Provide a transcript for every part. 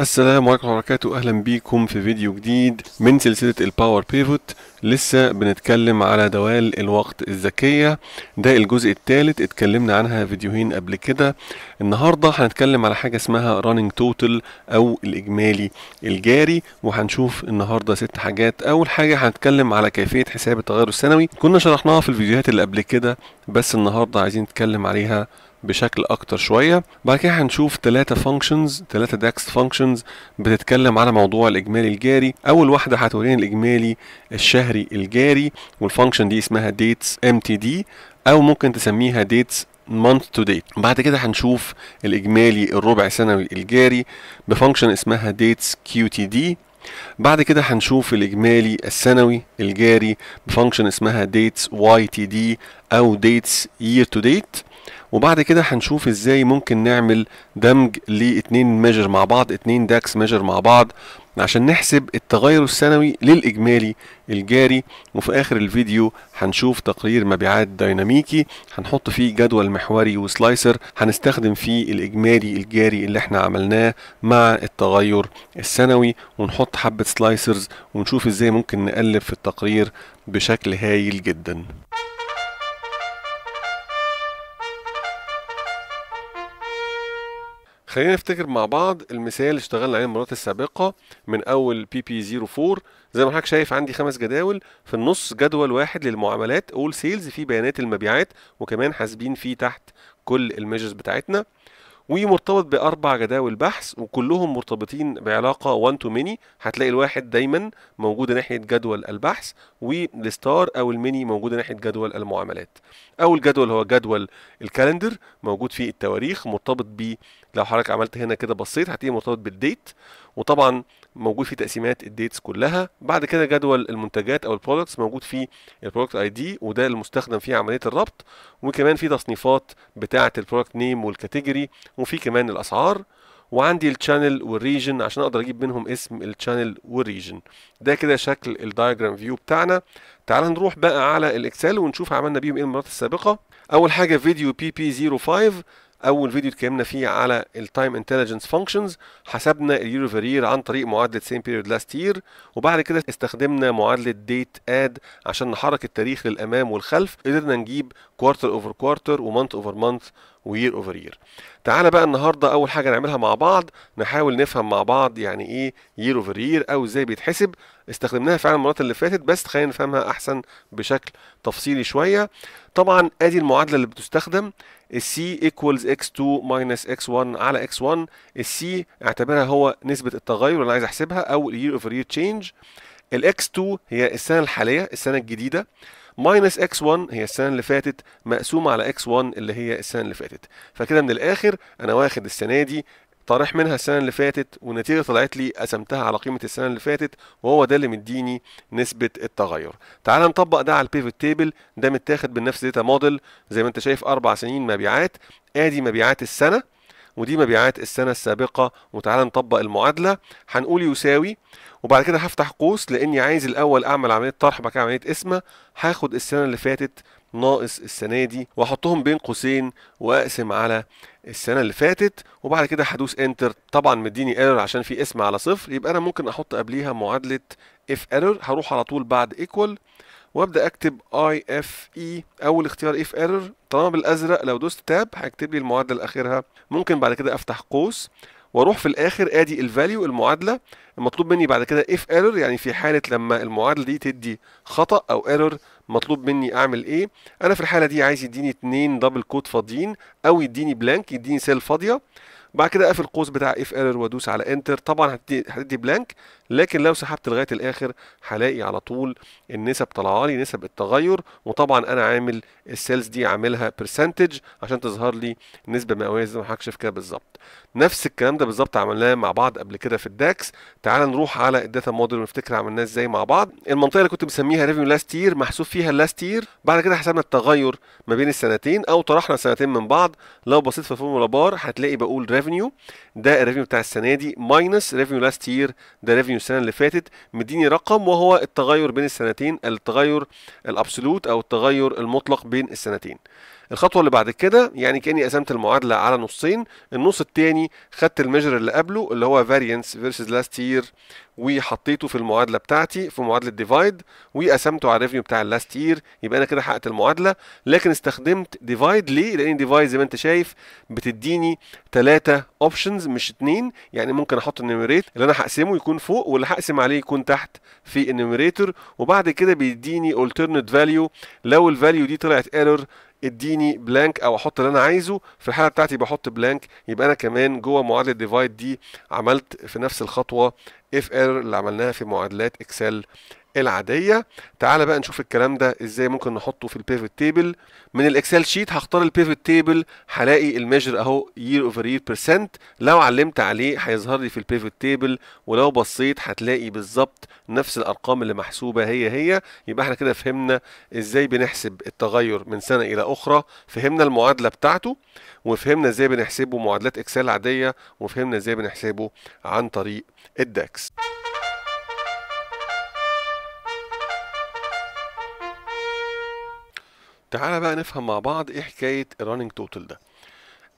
السلام عليكم ورحمة وبركاته أهلا بيكم في فيديو جديد من سلسلة الباور بيفوت لسه بنتكلم على دوال الوقت الذكية ده الجزء الثالث اتكلمنا عنها فيديوهين قبل كده النهاردة هنتكلم على حاجة اسمها running total أو الإجمالي الجاري وهنشوف النهاردة ست حاجات أول حاجة هنتكلم على كيفية حساب التغير السنوي كنا شرحناها في الفيديوهات اللي قبل كده بس النهاردة عايزين نتكلم عليها بشكل اكتر شويه بعد كده هنشوف ثلاثه فانكشنز ثلاثه داكس فانكشنز بتتكلم على موضوع الاجمالي الجاري اول واحده هتورينا الاجمالي الشهري الجاري والفانكشن دي اسمها dates mtd او ممكن تسميها dates month to date بعد كده هنشوف الاجمالي الربع سنوي الجاري بفانكشن اسمها dates qtd بعد كده هنشوف الإجمالي السنوي الجاري بفانكشن اسمها dates YTD أو dates year to date وبعد كده هنشوف ازاي ممكن نعمل دمج لاتنين ميجر مع بعض اتنين داكس ميجر مع بعض عشان نحسب التغير السنوي للإجمالي الجاري وفي آخر الفيديو هنشوف تقرير مبيعات ديناميكي هنحط فيه جدول محوري وسلايسر هنستخدم فيه الإجمالي الجاري اللي احنا عملناه مع التغير السنوي ونحط حبة سلايسرز ونشوف ازاي ممكن نقلب في التقرير بشكل هايل جدا خلينا نفتكر مع بعض المثال اللي اشتغلنا عليه المرات السابقة من أول بي بي 04 زي ما حضرتك شايف عندي خمس جداول في النص جدول واحد للمعاملات أول سيلز فيه بيانات المبيعات وكمان حاسبين فيه تحت كل الميجرز بتاعتنا ومرتبط بأربع جداول بحث وكلهم مرتبطين بعلاقة 1 تو ميني هتلاقي الواحد دايما موجودة ناحية جدول البحث والستار أو الميني موجودة ناحية جدول المعاملات أول جدول هو جدول الكالندر موجود فيه التواريخ مرتبط بيه لو حضرتك عملت هنا كده بصيت هتيجي مرتبط بالديت وطبعا موجود في تقسيمات الديتس كلها بعد كده جدول المنتجات او البرودكتس موجود فيه البرودكت اي دي وده المستخدم في عمليه الربط وكمان في تصنيفات بتاعه البرودكت نيم والكاتيجوري وفي كمان الاسعار وعندي الشانل والريجن عشان اقدر اجيب منهم اسم الشانل والريجن ده كده شكل الدايجرام فيو بتاعنا تعال نروح بقى على الاكسل ونشوف عملنا بيهم ايه المرات السابقه اول حاجه فيديو بي بي 05 اول فيديو اتكلمنا فيه على التايم انتليجنس فانكشنز حسبنا اليورو فارير عن طريق معادله سيم بيريد لاست يير وبعد كده استخدمنا معادله ديت اد عشان نحرك التاريخ للامام والخلف قدرنا نجيب كوارتر اوفر كوارتر ومانث اوفر مانث ويير اوفر يير تعالى بقى النهارده اول حاجه نعملها مع بعض نحاول نفهم مع بعض يعني ايه يير اوفر يير او ازاي بيتحسب استخدمناها فعلا المرات اللي فاتت بس خلينا نفهمها احسن بشكل تفصيلي شويه طبعا ادي المعادله اللي بتستخدم السي ايكوالز اكس 2 ماينس اكس 1 على اكس 1 السي اعتبرها هو نسبه التغير اللي انا عايز احسبها او يير اوفر يير تشينج الاكس 2 هي السنه الحاليه السنه الجديده ماينس x1 هي السنه اللي فاتت مقسومه على x1 اللي هي السنه اللي فاتت فكده من الاخر انا واخد السنه دي طارح منها السنة اللي فاتت والنتيجة طلعت لي قسمتها على قيمة السنة اللي فاتت وهو ده اللي مديني نسبة التغير. تعال نطبق ده على البيفوت تيبل ده متاخد بنفس داتا موديل زي ما انت شايف أربع سنين مبيعات آدي مبيعات السنة ودي مبيعات السنة السابقة وتعالى نطبق المعادلة هنقول يساوي وبعد كده هفتح قوس لأني عايز الأول أعمل عملية طرح بعد كده عملية قسمة هاخد السنة اللي فاتت ناقص السنة دي وأحطهم بين قوسين وأقسم على السنة اللي فاتت وبعد كده هدوس انتر طبعا مديني ايرور عشان في اسم على صفر يبقى أنا ممكن أحط قبليها معادلة اف ايرور هروح على طول بعد ايكوال وابدا اكتب اي اف اي e اول اختيار اف ايرور طالما بالازرق لو دوست تاب هيكتب لي المعادله اخرها ممكن بعد كده افتح قوس واروح في الاخر ادي الفاليو المعادله المطلوب مني بعد كده اف ايرور يعني في حاله لما المعادله دي تدي خطا او ايرور مطلوب مني اعمل ايه انا في الحاله دي عايز يديني اتنين دبل كود فاضيين او يديني بلانك يديني سيل فاضيه بعد كده اقفل القوس بتاع اف ايرور وادوس على انتر طبعا هتدي بلانك لكن لو سحبت لغايه الاخر هلاقي على طول النسب طالعه لي نسب التغير وطبعا انا عامل السيلز دي عاملها برسنتج عشان تظهر لي نسبه مئويه زي ما شايف كده بالظبط نفس الكلام ده بالظبط عملناه مع بعض قبل كده في الداكس تعال نروح على الداتا موديل ونفتكر عملناه ازاي مع بعض المنطقه اللي كنت مسميها ريفيو لاست يير محسوب فيها اللاست يير بعد كده حسبنا التغير ما بين السنتين او طرحنا سنتين من بعض لو بصيت في الفورمولا بار هتلاقي بقول ريفيو ده الريفيو بتاع السنه دي ماينس ريفيو لاست يير ده ريفيو السنه اللي فاتت مديني رقم وهو التغير بين السنتين التغير الابسولوت او التغير المطلق بين السنتين الخطوه اللي بعد كده يعني كاني قسمت المعادله على نصين النص الثاني خدت الميجر اللي قبله اللي هو فاريانس فيرسز لاست يير وحطيته في المعادله بتاعتي في معادله ديفايد وقسمته على الريفيو بتاع اللاست يير يبقى انا كده حققت المعادله لكن استخدمت ديفايد ليه لان ديفايد زي ما انت شايف بتديني 3 اوبشنز مش اتنين يعني ممكن احط النيميريت اللي انا هقسمه يكون فوق واللي هقسم عليه يكون تحت في النيميريتور وبعد كده بيديني الترنت فاليو لو الفاليو دي طلعت ايرور اديني بلانك او احط اللي انا عايزه في الحاله بتاعتي بحط بلانك يبقى انا كمان جوه معادله ديفايد دي عملت في نفس الخطوه اف ايرور اللي عملناها في معادلات اكسل العاديه تعال بقى نشوف الكلام ده ازاي ممكن نحطه في البيفت تيبل من الاكسل شيت هختار البيفت تيبل هلاقي الميجر اهو يير اوفر يير بيرسنت لو علمت عليه هيظهر لي في البيفت تيبل ولو بصيت هتلاقي بالظبط نفس الارقام اللي محسوبه هي هي يبقى احنا كده فهمنا ازاي بنحسب التغير من سنه الى اخرى فهمنا المعادله بتاعته وفهمنا ازاي بنحسبه معادلات اكسل عاديه وفهمنا ازاي بنحسبه عن طريق الداكس تعالى بقى نفهم مع بعض ايه حكايه الرننج توتال ده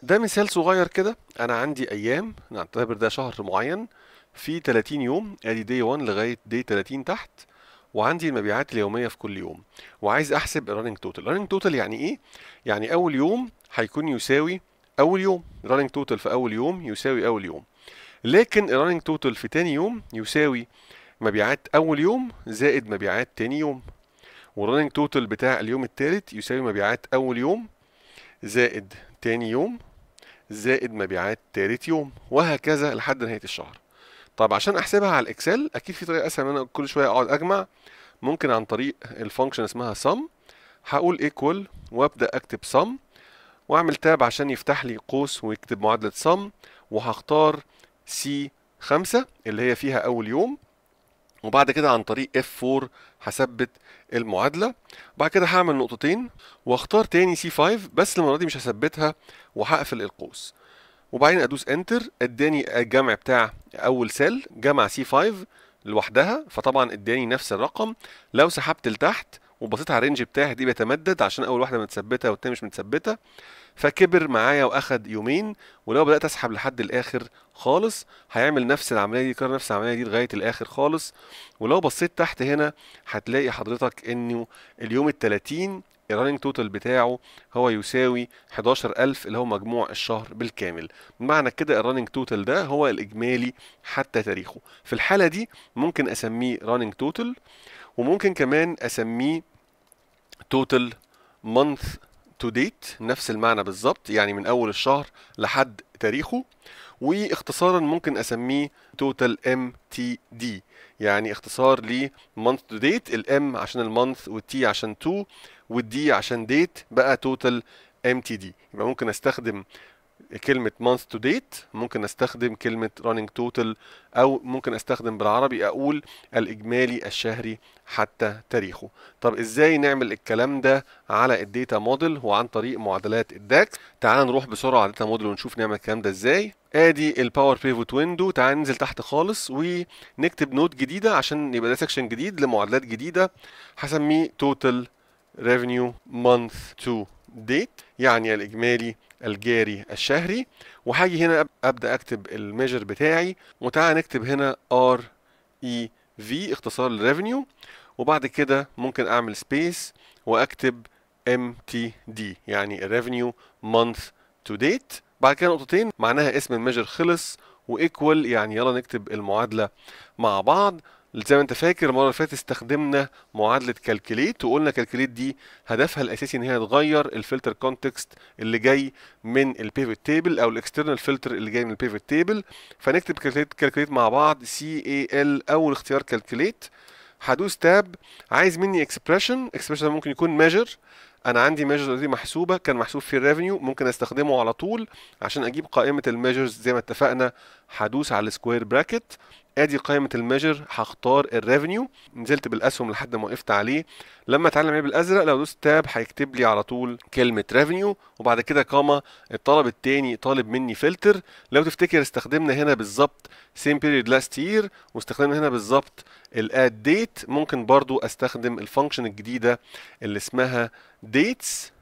ده مثال صغير كده انا عندي ايام نعتبر ده شهر معين في 30 يوم ادي دي 1 لغايه دي 30 تحت وعندي المبيعات اليوميه في كل يوم وعايز احسب الرننج توتال الرننج توتال يعني ايه يعني اول يوم هيكون يساوي اول يوم الرننج توتال في اول يوم يساوي اول يوم لكن الرننج توتال في تاني يوم يساوي مبيعات اول يوم زائد مبيعات تاني يوم والرننج توتال بتاع اليوم الثالث يساوي مبيعات اول يوم زائد تاني يوم زائد مبيعات تالت يوم وهكذا لحد نهايه الشهر طب عشان احسبها على الاكسل اكيد في طريقه اسهل ان انا كل شويه اقعد اجمع ممكن عن طريق الفانكشن اسمها sum هقول equal وابدا اكتب sum واعمل تاب عشان يفتح لي قوس ويكتب معادله sum وهختار سي 5 اللي هي فيها اول يوم وبعد كده عن طريق F4 هثبت المعادلة بعد كده هعمل نقطتين واختار تاني C5 بس المرة دي مش هثبتها وهقفل القوس وبعدين ادوس انتر اداني الجمع بتاع اول سيل جمع C5 لوحدها فطبعا اداني نفس الرقم لو سحبت لتحت وبصيت على الرينج بتاعي دي بيتمدد عشان اول واحده متثبته والتانيه مش متثبته فكبر معايا واخد يومين ولو بدات اسحب لحد الاخر خالص هيعمل نفس العمليه دي يكرر نفس العمليه دي لغايه الاخر خالص ولو بصيت تحت هنا هتلاقي حضرتك انه اليوم ال 30 الرننج توتال بتاعه هو يساوي 11000 اللي هو مجموع الشهر بالكامل معنى كده الرننج توتال ده هو الاجمالي حتى تاريخه في الحاله دي ممكن اسميه رننج توتال وممكن كمان اسميه توتال مانث تو ديت نفس المعنى بالظبط يعني من اول الشهر لحد تاريخه واختصارا ممكن اسميه توتال تي دي يعني اختصار ل مانث تو ديت الام عشان المانث والتي عشان تو والدي عشان ديت بقى توتال تي دي يبقى ممكن استخدم كلمة month to date ممكن استخدم كلمة running total أو ممكن استخدم بالعربي أقول الإجمالي الشهري حتى تاريخه طب إزاي نعمل الكلام ده على الداتا موديل وعن طريق معادلات الداكس تعال نروح بسرعة على الداتا موديل ونشوف نعمل الكلام ده إزاي ادي الباور بيفوت ويندو تعال ننزل تحت خالص ونكتب نوت جديدة عشان يبقى ده سكشن جديد لمعادلات جديدة هسميه توتال revenue month to date يعني الإجمالي الجاري الشهري وهاجي هنا أبدأ أكتب الميجر بتاعي وتعالى نكتب هنا ار اي في اختصار للريفنيو وبعد كده ممكن أعمل سبيس وأكتب ام تي دي يعني الريفينيو مانث تو ديت بعد كده نقطتين معناها اسم الميجر خلص وايكوال يعني يلا نكتب المعادلة مع بعض زي ما انت فاكر المره اللي فاتت استخدمنا معادله كالكليت وقلنا كالكليت دي هدفها الاساسي ان هي تغير الفلتر كونتكست اللي جاي من البيفت تيبل او الاكسترنال فلتر اللي جاي من البيفت تيبل فنكتب كالكليت مع بعض سي اي ال اول اختيار كالكليت هدوس تاب عايز مني اكسبريشن اكسبريشن ممكن يكون ميجر انا عندي ميجرز اوريدي محسوبه كان محسوب في الريفينيو ممكن استخدمه على طول عشان اجيب قائمه الميجرز زي ما اتفقنا هدوس على السكوير براكت ادي قائمه الميجر هختار الريفنيو نزلت بالاسهم لحد ما وقفت عليه لما اتعلم ايه بالازرق لو دوست تاب هيكتب لي على طول كلمه ريفنيو وبعد كده كاما الطلب التاني طالب مني فلتر لو تفتكر استخدمنا هنا بالظبط سيم بيريد لاست يير واستخدمنا هنا بالظبط الاد ديت ممكن برضو استخدم الفانكشن الجديده اللي اسمها ديتس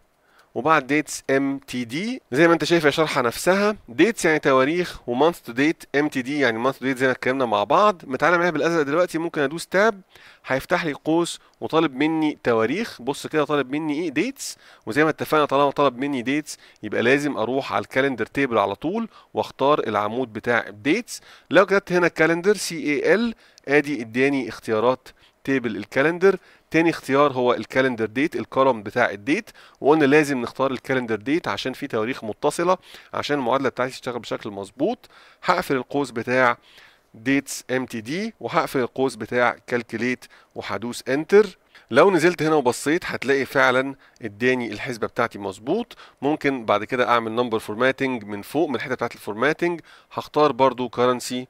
وبعد ديتس ام تي دي زي ما انت شايف هي شارحه نفسها ديتس يعني تواريخ ومانث تو ديت ام تي دي يعني مانث تو ديت زي ما اتكلمنا مع بعض متعالى معايا بالازرق دلوقتي ممكن ادوس تاب هيفتح لي قوس وطالب مني تواريخ بص كده طالب مني ايه ديتس وزي ما اتفقنا طالما طلب مني ديتس يبقى لازم اروح على الكالندر تيبل على طول واختار العمود بتاع ديتس لو كتبت هنا كالندر سي اي ال ادي اداني اختيارات تيبل الكالندر تاني اختيار هو الكالندر ديت الكولوم بتاع الديت وقلنا لازم نختار الكالندر ديت عشان في تواريخ متصله عشان المعادله بتاعتي تشتغل بشكل مظبوط هقفل القوس بتاع ديتس ام تي دي وهقفل القوس بتاع كالكليت وهدوس انتر لو نزلت هنا وبصيت هتلاقي فعلا اداني الحسبه بتاعتي مظبوط ممكن بعد كده اعمل نمبر فورماتنج من فوق من الحته بتاعت الفورماتنج هختار برضو كرنسي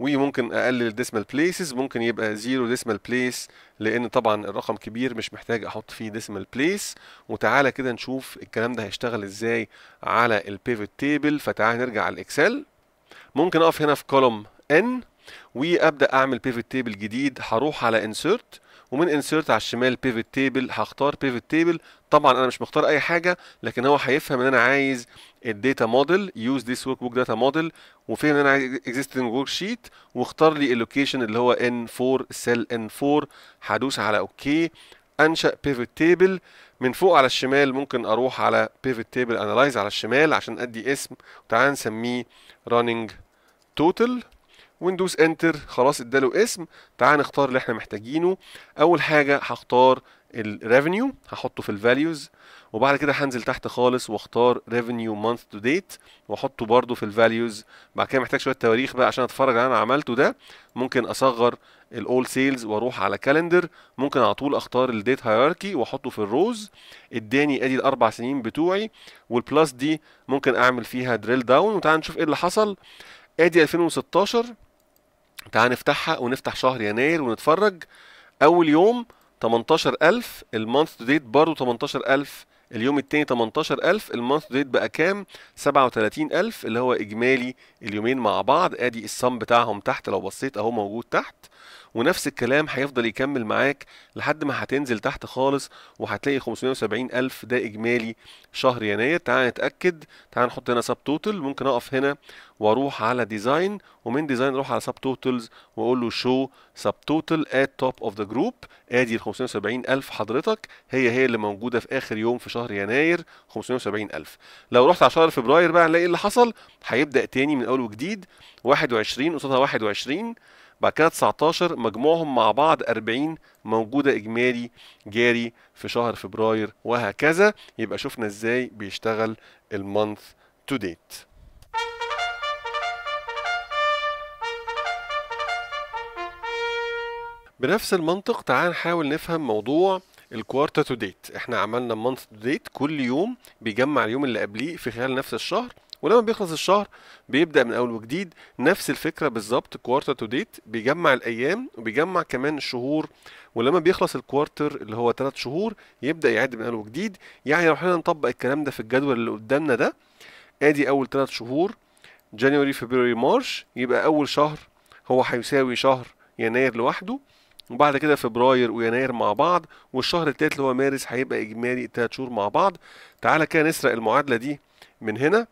وممكن اقلل الديسمال بليسز ممكن يبقى زيرو ديسمال بليس لان طبعا الرقم كبير مش محتاج احط فيه ديسمال بليس وتعالى كده نشوف الكلام ده هيشتغل ازاي على البيفوت تيبل فتعالى نرجع على الاكسل ممكن اقف هنا في كولوم ان وابدا اعمل بيفوت تيبل جديد هروح على انسيرت ومن انسيرت على الشمال بيفوت تيبل هختار بيفوت تيبل طبعا انا مش مختار اي حاجه لكن هو هيفهم ان انا عايز الداتا موديل يوز ذيس ورك بوك داتا موديل وفهم ان انا عايز اكزيستنج ورك شيت واختار لي اللوكيشن اللي هو ان 4 سيل ان 4 هدوس على اوكي انشا بيفوت تيبل من فوق على الشمال ممكن اروح على بيفوت تيبل انلايز على الشمال عشان ادي اسم تعال نسميه running total وندوس انتر خلاص اداله اسم تعال نختار اللي احنا محتاجينه اول حاجه هختار الريفينيو هحطه في الفاليوز وبعد كده هنزل تحت خالص واختار ريفينيو مانث تو ديت واحطه برده في الفاليوز بعد كده محتاج شويه تواريخ بقى عشان اتفرج على اللي انا عملته ده ممكن اصغر الاول سيلز واروح على كالندر ممكن على طول اختار الديت هيراركي واحطه في الروز اداني ادي الاربع سنين بتوعي والبلس دي ممكن اعمل فيها دريل داون وتعال نشوف ايه اللي حصل ادي 2016 تعال نفتحها ونفتح شهر يناير ونتفرج اول يوم 18000 المانث تو ديت برضه 18000 اليوم التاني 18000 المانث تو ديت بقى كام 37000 اللي هو اجمالي اليومين مع بعض ادي السم بتاعهم تحت لو بصيت اهو موجود تحت ونفس الكلام هيفضل يكمل معاك لحد ما هتنزل تحت خالص وهتلاقي 570 ألف ده إجمالي شهر يناير تعال نتأكد تعال نحط هنا سب توتال ممكن أقف هنا وأروح على ديزاين ومن ديزاين أروح على سب توتالز وأقول له شو سب توتال ات توب أوف ذا جروب آدي ال 570 ألف حضرتك هي هي اللي موجودة في آخر يوم في شهر يناير 570 ألف لو رحت على شهر فبراير بقى هنلاقي إيه اللي حصل هيبدأ تاني من أول وجديد 21 قصادها 21 بعد كده 19 مجموعهم مع بعض 40 موجودة إجمالي جاري في شهر فبراير وهكذا يبقى شفنا إزاي بيشتغل المانث تو ديت بنفس المنطق تعال نحاول نفهم موضوع الكوارتر تو ديت احنا عملنا مانث تو ديت كل يوم بيجمع اليوم اللي قبليه في خلال نفس الشهر ولما بيخلص الشهر بيبدا من اول وجديد نفس الفكره بالظبط كوارتر تو ديت بيجمع الايام وبيجمع كمان الشهور ولما بيخلص الكوارتر اللي هو 3 شهور يبدا يعد من اول وجديد يعني لو احنا نطبق الكلام ده في الجدول اللي قدامنا ده ادي اول 3 شهور جانوري فبراير مارش يبقى اول شهر هو هيساوي شهر يناير لوحده وبعد كده فبراير ويناير مع بعض والشهر الثالث اللي هو مارس هيبقى اجمالي التلات شهور مع بعض تعالى كده نسرق المعادله دي من هنا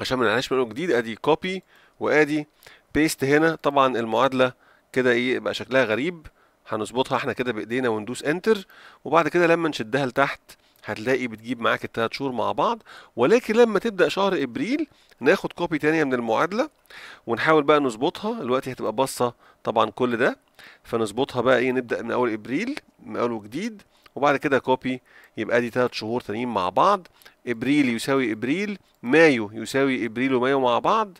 عشان ما نعملش منه جديد ادي كوبي وادي بيست هنا طبعا المعادله كده ايه يبقى شكلها غريب هنظبطها احنا كده بايدينا وندوس انتر وبعد كده لما نشدها لتحت هتلاقي بتجيب معاك التلات شهور مع بعض ولكن لما تبدا شهر ابريل ناخد كوبي تانية من المعادله ونحاول بقى نظبطها دلوقتي هتبقى باصه طبعا كل ده فنظبطها بقى ايه نبدا من اول ابريل من اول وجديد وبعد كده كوبي يبقى دي تلات شهور تانيين مع بعض إبريل يساوي إبريل مايو يساوي إبريل ومايو مع بعض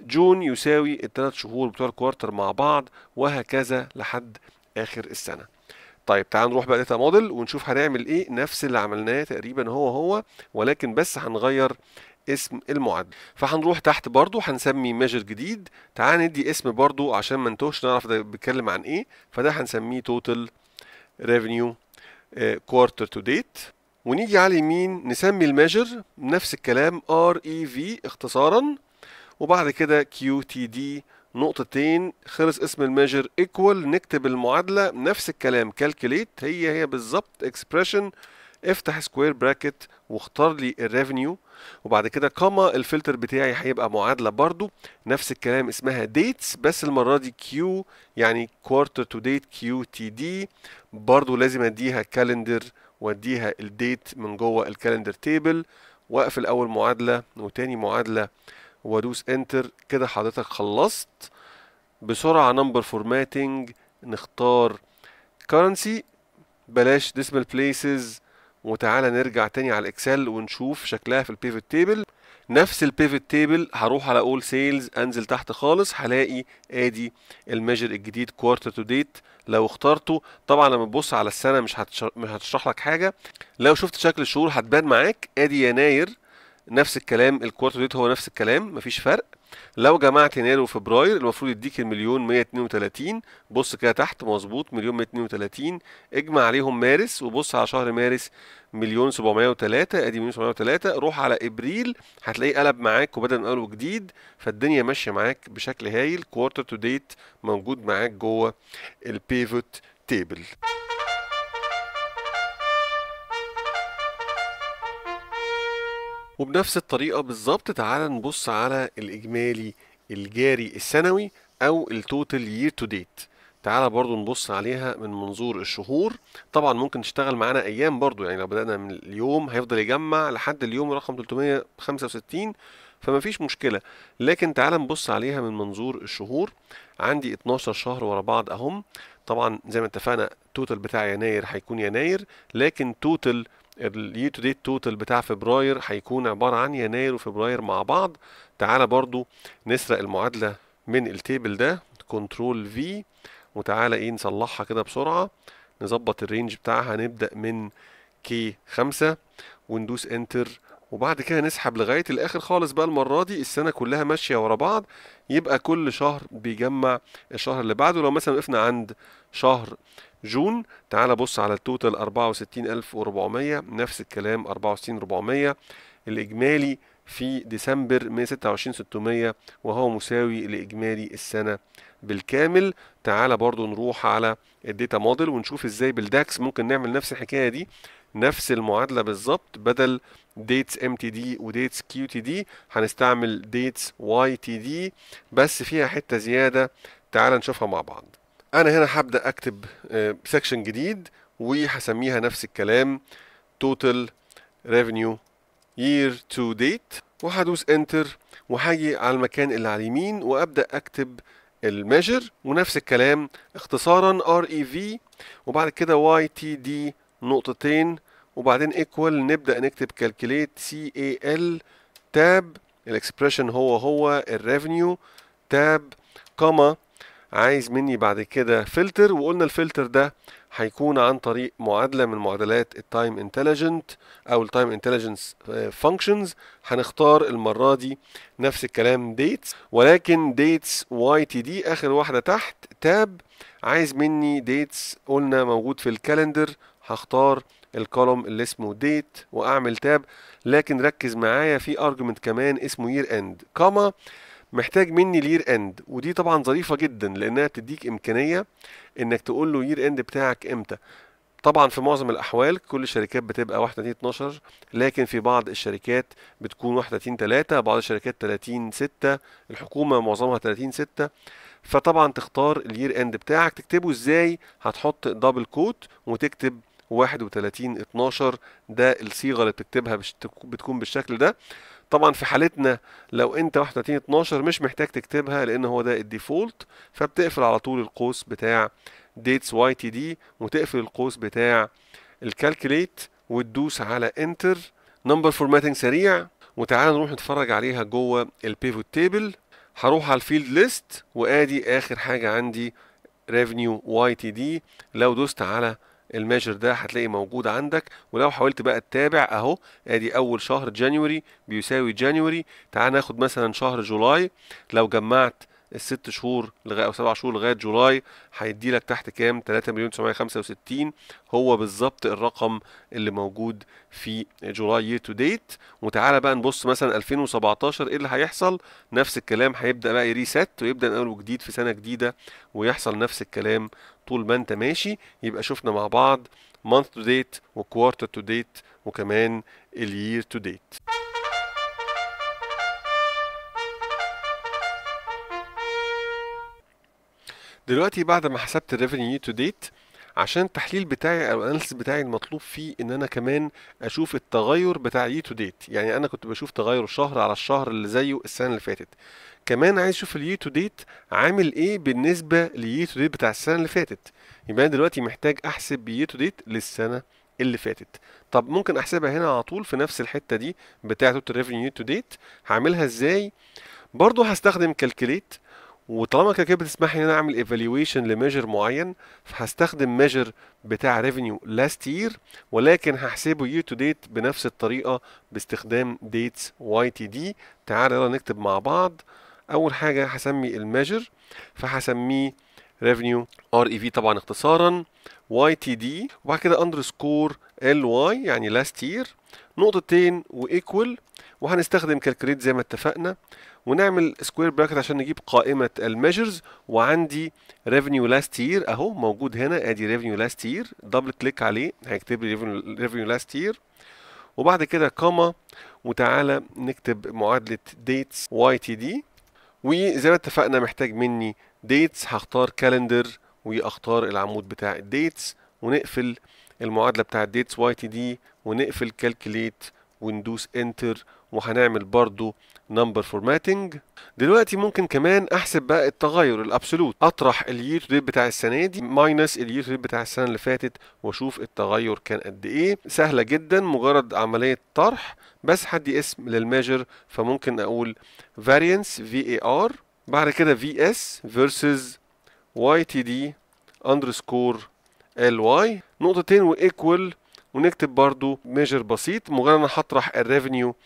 جون يساوي الثلاث شهور بتوع الكوارتر مع بعض وهكذا لحد آخر السنة طيب تعال نروح بقى داتا موديل ونشوف هنعمل ايه نفس اللي عملناه تقريبا هو هو ولكن بس هنغير اسم المعدل فهنروح تحت برضو هنسمي ميجر جديد تعال ندي اسم برضو عشان ما نتوهش نعرف ده بيتكلم عن ايه فده هنسميه توتال ريفينيو كوارتر تو ديت ونيجي على اليمين نسمي الميجر نفس الكلام ار اي في اختصارا وبعد كده كيو تي دي نقطتين خلص اسم الميجر ايكوال نكتب المعادله نفس الكلام كالكوليت هي هي بالظبط اكسبريشن افتح سكوير براكت واختار لي الريفينيو وبعد كده كما الفلتر بتاعي هيبقى معادله برضو نفس الكلام اسمها ديتس بس المره دي كيو يعني كوارتر تو ديت كيو تي دي برضو لازم اديها كالندر واديها الديت من جوه الكالندر تيبل واقفل اول معادله وتاني معادله وادوس انتر كده حضرتك خلصت بسرعه نمبر فورماتنج نختار كرنسي بلاش ديسمال بليسز وتعالى نرجع تاني على الاكسل ونشوف شكلها في البيفت تيبل نفس البيفت تيبل هروح على اول سيلز انزل تحت خالص هلاقي ادي الميجر الجديد كوارتر تو ديت لو اخترته طبعا لما تبص على السنه مش مش هتشرح لك حاجه لو شفت شكل الشهور هتبان معاك ادي يناير نفس الكلام الكوارتر ديت هو نفس الكلام مفيش فرق لو جمعت يناير وفبراير المفروض يديك المليون 132 بص كده تحت مظبوط مليون 132 اجمع عليهم مارس وبص على شهر مارس مليون 703 ادي مليون 703 روح على ابريل هتلاقيه قلب معاك وبدا من اول وجديد فالدنيا ماشيه معاك بشكل هايل كوارتر تو ديت موجود معاك جوه البيفوت تيبل وبنفس الطريقة بالظبط تعال نبص على الإجمالي الجاري السنوي أو التوتال يير تو ديت تعالى برضو نبص عليها من منظور الشهور طبعا ممكن تشتغل معانا ايام برضو يعني لو بدأنا من اليوم هيفضل يجمع لحد اليوم رقم 365 فما فيش مشكلة لكن تعالى نبص عليها من منظور الشهور عندي 12 شهر ورا بعض اهم طبعا زي ما اتفقنا التوتال بتاع يناير هيكون يناير لكن توتال اليو تو ديت توتال بتاع فبراير هيكون عباره عن يناير وفبراير مع بعض تعالى برضو نسرق المعادله من التيبل ده كنترول في وتعالى ايه نصلحها كده بسرعه نظبط الرينج بتاعها نبدا من كي 5 وندوس انتر وبعد كده نسحب لغايه الاخر خالص بقى المره دي السنه كلها ماشيه ورا بعض يبقى كل شهر بيجمع الشهر اللي بعده لو مثلا وقفنا عند شهر جون تعال بص على التوتال 64400 نفس الكلام 64400 الإجمالي في ديسمبر 126600 وهو مساوي لإجمالي السنة بالكامل تعال برضو نروح على الداتا موديل ونشوف ازاي بالداكس ممكن نعمل نفس الحكاية دي نفس المعادلة بالظبط بدل dates MTD و dates QTD هنستعمل dates YTD بس فيها حتة زيادة تعال نشوفها مع بعض انا هنا هبدا اكتب سكشن آه، جديد وهسميها نفس الكلام total revenue year to date وهدوس انتر وهاجي على المكان اللي على اليمين وابدا اكتب الميجر ونفس الكلام اختصارا ار اي في وبعد كده واي تي دي نقطتين وبعدين ايكوال نبدا نكتب كالكوليت سي اي ال تاب الاكسبريشن هو هو الريفينيو تاب كوما عايز مني بعد كده فلتر وقلنا الفلتر ده هيكون عن طريق معادلة من معادلات التايم انتليجنت او التايم انتليجنس فانكشنز هنختار المرة دي نفس الكلام ديتس ولكن ديتس واي تي دي اخر واحدة تحت تاب عايز مني ديتس قلنا موجود في الكالندر هختار الكولوم اللي اسمه ديت واعمل تاب لكن ركز معايا في ارجمنت كمان اسمه يير اند كما محتاج مني الير اند ودي طبعا ظريفه جدا لانها بتديك امكانيه انك تقول له يير اند بتاعك امتى طبعا في معظم الاحوال كل الشركات بتبقى 1 2 12 لكن في بعض الشركات بتكون 1 2 3 بعض الشركات 30 6 الحكومه معظمها 30 6 فطبعا تختار الير اند بتاعك تكتبه ازاي هتحط دبل كوت وتكتب 31 12 ده الصيغه اللي بتكتبها بتكون بالشكل ده طبعا في حالتنا لو انت 31 12 مش محتاج تكتبها لان هو ده الديفولت فبتقفل على طول القوس بتاع dates واي تي دي وتقفل القوس بتاع الكالكليت وتدوس على انتر نمبر فورماتنج سريع وتعالى نروح نتفرج عليها جوه البيفوت تيبل هروح على الفيلد ليست وادي اخر حاجه عندي ريفينيو واي تي دي لو دوست على الميجر ده هتلاقي موجود عندك ولو حاولت بقى تتابع اهو ادي اول شهر جانيوري بيساوي جانيوري تعال ناخد مثلا شهر جولاي لو جمعت الست شهور او سبع شهور لغايه جولاي هيدي لك تحت كام 3 مليون 965 هو بالظبط الرقم اللي موجود في جولاي يير تو ديت وتعالى بقى نبص مثلا 2017 ايه اللي هيحصل نفس الكلام هيبدا بقى يريست ويبدا من اول وجديد في سنه جديده ويحصل نفس الكلام طول ما انت ماشي يبقى شفنا مع بعض month to date quarter to date وكمان year to date دلوقتي بعد ما حسبت revenue to date عشان التحليل بتاعي او الاناليسيس بتاعي المطلوب فيه ان انا كمان اشوف التغير بتاع يي تو ديت يعني انا كنت بشوف تغير الشهر على الشهر اللي زيه السنه اللي فاتت كمان عايز اشوف اليي تو ديت عامل ايه بالنسبه لليي تو ديت بتاع السنه اللي فاتت يبقى انا دلوقتي محتاج احسب يي تو ديت للسنه اللي فاتت طب ممكن احسبها هنا على طول في نفس الحته دي بتاعه الريفينيو ريفينيو تو ديت هعملها ازاي برضو هستخدم كالكليت وطالما كده كده بتسمح لي ان انا اعمل ايفالويشن لميجر معين فهستخدم ميجر بتاع ريفينيو لاست يير ولكن هحسبه يير تو ديت بنفس الطريقه باستخدام ديتس واي تي دي تعالى يلا نكتب مع بعض اول حاجه هسمي الميجر فهسميه ريفينيو ار اي في طبعا اختصارا واي تي دي وبعد كده اندرسكور ال واي يعني لاست يير نقطتين وايكوال وهنستخدم كالكريت زي ما اتفقنا ونعمل سكوير براكت عشان نجيب قائمة الميجرز وعندي ريفينيو لاست يير اهو موجود هنا ادي ريفينيو لاست يير دبل كليك عليه هيكتب لي ريفينيو لاست يير وبعد كده كاما وتعالى نكتب معادلة ديتس واي تي دي وزي ما اتفقنا محتاج مني ديتس هختار كالندر واختار العمود بتاع الديتس ونقفل المعادلة بتاع ديتس واي تي دي ونقفل كالكليت وندوس انتر وهنعمل برضو نمبر فورماتنج دلوقتي ممكن كمان احسب بقى التغير الابسولوت اطرح اليير تو ديت بتاع السنه دي ماينس اليير تو ديت بتاع السنه اللي فاتت واشوف التغير كان قد ايه سهله جدا مجرد عمليه طرح بس هدي اسم للميجر فممكن اقول variance ار بعد كده في اس واي تي دي اندرسكور ال واي نقطتين وايكوال ونكتب برضو ميجر بسيط مجرد انا هطرح الريفينيو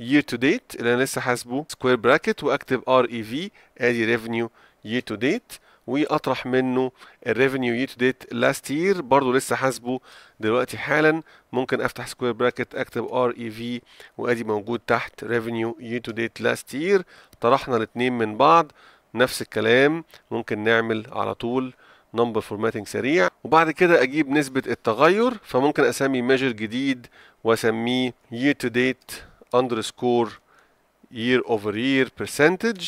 year to date اللي انا لسه حاسبه سكوير براكت واكتب ار اي في ادي ريفينيو year to date واطرح منه الريفينيو يير تو ديت لاست يير برضو لسه حاسبه دلوقتي حالا ممكن افتح سكوير براكت اكتب ار اي في وادي موجود تحت ريفينيو يير تو ديت لاست يير طرحنا الاثنين من بعض نفس الكلام ممكن نعمل على طول نمبر فورماتنج سريع وبعد كده اجيب نسبة التغير فممكن اسمي ميجر جديد واسميه year to date underscore year over year percentage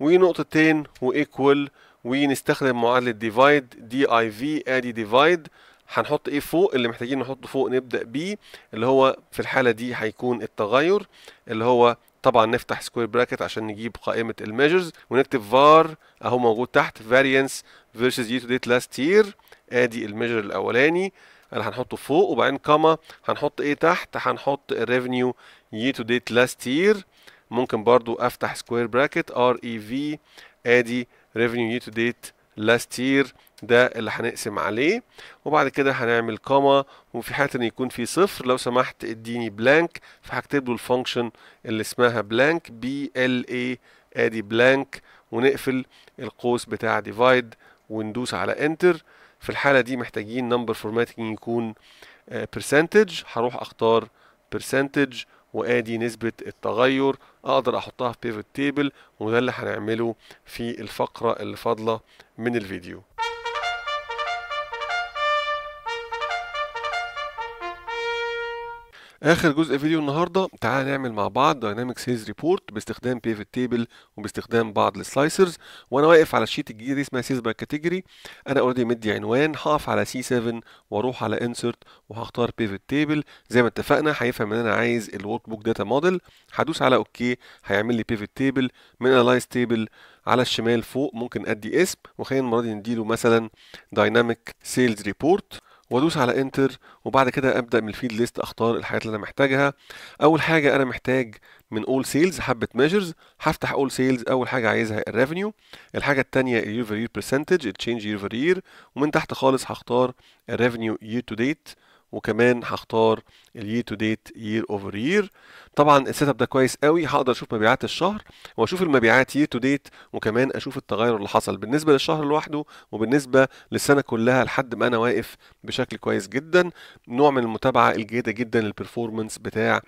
ونقطتين وايكوال ونستخدم معادلة divide دي اي في ادي ديفايد هنحط ايه فوق اللي محتاجين نحطه فوق نبدأ بيه اللي هو في الحالة دي هيكون التغير اللي هو طبعا نفتح سكوير براكت عشان نجيب قائمة الميجرز ونكتب var اهو موجود تحت variance versus year to date last year ادي الميجر الاولاني اللي هنحطه فوق وبعدين كما هنحط ايه تحت هنحط الريفنيو يي تو ديت لاست يير ممكن برضو افتح سكوير براكت ار اي في ادي ريفنيو يي تو ديت لاست يير ده اللي هنقسم عليه وبعد كده هنعمل كوما وفي حاله ان يكون في صفر لو سمحت اديني بلانك فهكتب له الفانكشن اللي اسمها بلانك بي ال اي ادي بلانك ونقفل القوس بتاع ديفايد وندوس على انتر في الحالة دي محتاجين نمبر فورماتنج يكون برسنتج آه، هروح اختار برسنتج وادي نسبة التغير اقدر احطها في بيفت تيبل وده اللي هنعمله في الفقرة اللي فاضلة من الفيديو اخر جزء فيديو النهارده تعالى نعمل مع بعض دايناميك سيلز ريبورت باستخدام بيفت تيبل وباستخدام بعض السلايسرز وانا واقف على الشيت الجديد اسمها سيلز باي كاتيجوري انا اوريدي مدي عنوان هقف على سي 7 واروح على انسرت وهختار بيفت تيبل زي ما اتفقنا هيفهم ان انا عايز الورك بوك داتا موديل هدوس على اوكي هيعمل لي بيفت تيبل من الايز تيبل على الشمال فوق ممكن ادي اسم وخلينا المره دي نديله مثلا دايناميك سيلز ريبورت وادوس على انتر وبعد كده ابدا من الفيد ليست اختار الحاجات اللي انا محتاجها اول حاجه انا محتاج من اول سيلز حبه ميجرز هفتح اول سيلز اول حاجه عايزها الريفنيو الحاجه الثانيه اليوفر يير برسنتج التشينج يير يير ومن تحت خالص هختار الريفنيو يير تو ديت وكمان هختار اليير تو ديت يير اوفر يير طبعا السيت اب ده كويس قوي هقدر اشوف مبيعات الشهر واشوف المبيعات يير تو ديت وكمان اشوف التغير اللي حصل بالنسبه للشهر لوحده وبالنسبه للسنه كلها لحد ما انا واقف بشكل كويس جدا نوع من المتابعه الجيده جدا للبرفورمانس بتاع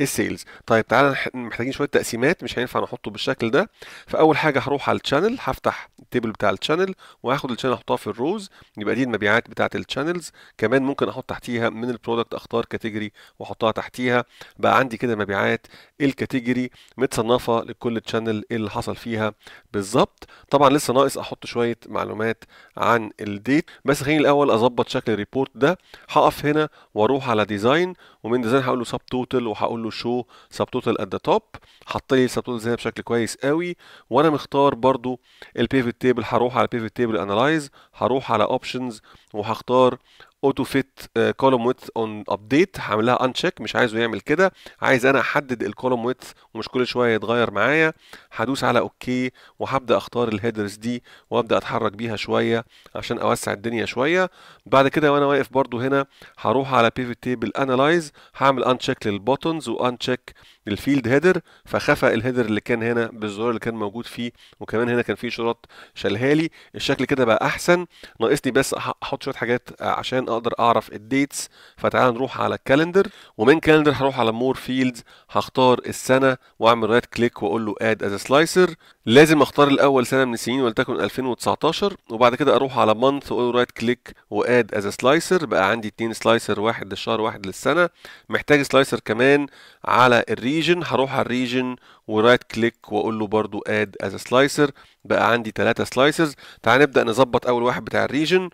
السيلز طيب تعالى محتاجين شويه تقسيمات مش هينفع نحطه بالشكل ده فاول حاجه هروح على التشانل هفتح التيبل بتاع التشانل وهاخد التشانل احطها في الروز يبقى دي المبيعات بتاعه التشانلز كمان ممكن احط تحتيها من البرودكت اختار كاتيجوري واحطها تحتيها بقى عندي كده مبيعات الكاتيجوري متصنفه لكل تشانل إيه اللي حصل فيها بالظبط طبعا لسه ناقص احط شويه معلومات عن الديت بس خليني الاول اظبط شكل الريبورت ده هقف هنا واروح على ديزاين ومن ديزاين هقول له سب توتال وهقول له شو سب توتال ات ذا توب حط لي السب توتال زي بشكل كويس قوي وانا مختار برضو البيفت تيبل هروح على البيفت تيبل انالايز هروح على اوبشنز وهختار اوتو فيت كولوم ويت اون ابديت هعملها ان تشيك مش عايزه يعمل كده عايز انا احدد الكولوم ويت ومش كل شويه يتغير معايا هدوس على اوكي وهبدا اختار الهيدرز دي وابدا اتحرك بيها شويه عشان اوسع الدنيا شويه بعد كده وانا واقف برضو هنا هروح على بيفت تيبل انالايز هعمل ان تشيك للبوتنز وان تشيك للفيلد هيدر فخفى الهيدر اللي كان هنا بالزرار اللي كان موجود فيه وكمان هنا كان فيه شروط شالها لي الشكل كده بقى احسن ناقصني بس احط شويه حاجات عشان اقدر اعرف الديتس فتعال نروح على الكالندر ومن كالندر هروح على مور فيلدز هختار السنه واعمل رايت كليك واقول له اد از سلايسر لازم اختار الاول سنه من السنين ولتكن 2019 وبعد كده اروح على مانث واقول رايت كليك واد از سلايسر بقى عندي اتنين سلايسر واحد للشهر واحد للسنه محتاج سلايسر كمان على الريجن هروح على الريجن ورايت كليك واقول له برضو اد از سلايسر بقى عندي 3 سلايسز تعال نبدا نظبط اول واحد بتاع الريجن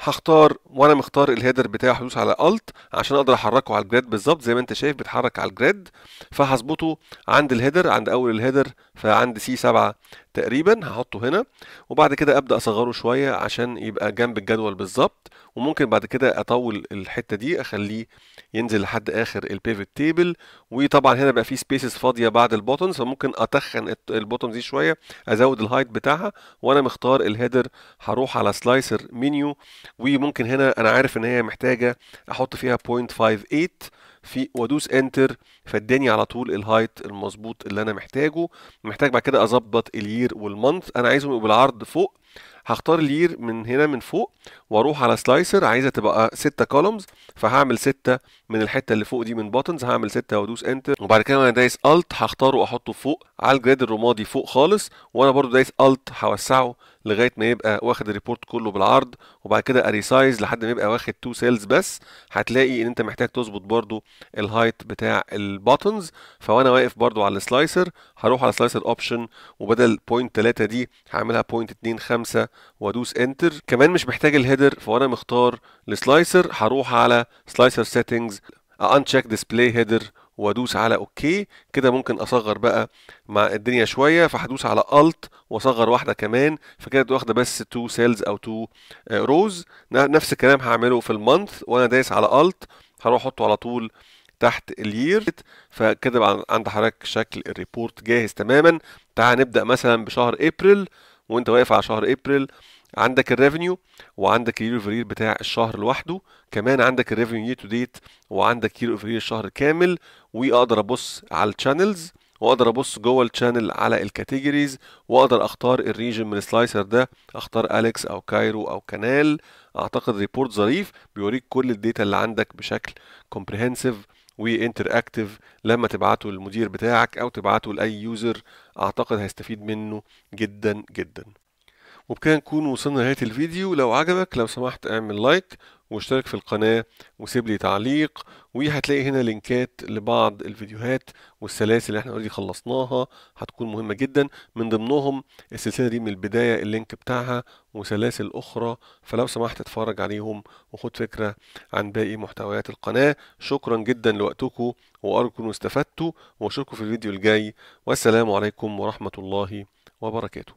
هختار وانا مختار الهيدر بتاعه هدوس على الت عشان اقدر احركه على الجريد بالظبط زي ما انت شايف بيتحرك على الجريد فهظبطه عند الهيدر عند اول الهيدر فعند سي 7 تقريبا هحطه هنا وبعد كده ابدا اصغره شويه عشان يبقى جنب الجدول بالظبط وممكن بعد كده اطول الحته دي اخليه ينزل لحد اخر البيفت تيبل وطبعا هنا بقى في سبيسز فاضيه بعد البوتنز فممكن اتخن البوتنز دي شويه ازود الهايت بتاعها وانا مختار الهيدر هروح على سلايسر منيو وممكن هنا انا عارف ان هي محتاجه احط فيها 0.58 في وادوس انتر فاداني على طول الهايت المظبوط اللي انا محتاجه محتاج بعد كده اظبط الير والمانث انا عايزهم يبقوا بالعرض فوق هختار لير من هنا من فوق واروح على سلايسر عايزه تبقى 6 كولومز فهعمل 6 من الحته اللي فوق دي من باتنز هعمل 6 وادوس انتر وبعد كده وانا دايس الت هختاره واحطه فوق على الجريد الرمادي فوق خالص وانا برده دايس الت هوسعه لغايه ما يبقى واخد الريبورت كله بالعرض وبعد كده اريسايز لحد ما يبقى واخد 2 سيلز بس هتلاقي ان انت محتاج تظبط برضو الهايت بتاع الباتنز فوانا واقف برضو على السلايسر هروح على سلايسر اوبشن وبدل بوينت 3 دي هعملها بوينت 2 5 5 وادوس انتر كمان مش محتاج الهيدر فانا مختار السلايسر هروح على سلايسر سيتنجز انشيك ديسبلاي هيدر وادوس على اوكي كده ممكن اصغر بقى مع الدنيا شويه فهدوس على الت واصغر واحده كمان فكده واخده بس تو سيلز او تو روز آه، نفس الكلام هعمله في المانث وانا دايس على الت هروح احطه على طول تحت اليير فكده عند حضرتك شكل الريبورت جاهز تماما تعال نبدا مثلا بشهر ابريل وانت واقف على شهر ابريل عندك الريفينيو وعندك اليو اوفر بتاع الشهر لوحده كمان عندك الريفينيو يير تو ديت وعندك يير اوفر الشهر كامل واقدر ابص على الشانلز واقدر ابص جوه الشانل على الكاتيجوريز واقدر اختار الريجن من السلايسر ده اختار اليكس او كايرو او كانال اعتقد ريبورت ظريف بيوريك كل الداتا اللي عندك بشكل كومبريهنسيف وانتراكتف لما تبعته للمدير بتاعك او تبعته لاي يوزر اعتقد هيستفيد منه جدا جدا وبكده نكون وصلنا لنهاية الفيديو لو عجبك لو سمحت اعمل لايك واشترك في القناة وسيب لي تعليق وهتلاقي هنا لينكات لبعض الفيديوهات والسلاسل اللي احنا اوريدي خلصناها هتكون مهمة جدا من ضمنهم السلسلة دي من البداية اللينك بتاعها وسلاسل أخرى فلو سمحت اتفرج عليهم وخد فكرة عن باقي محتويات القناة شكرا جدا لوقتكم وأرجو تكونوا استفدتوا وأشوفكم في الفيديو الجاي والسلام عليكم ورحمة الله وبركاته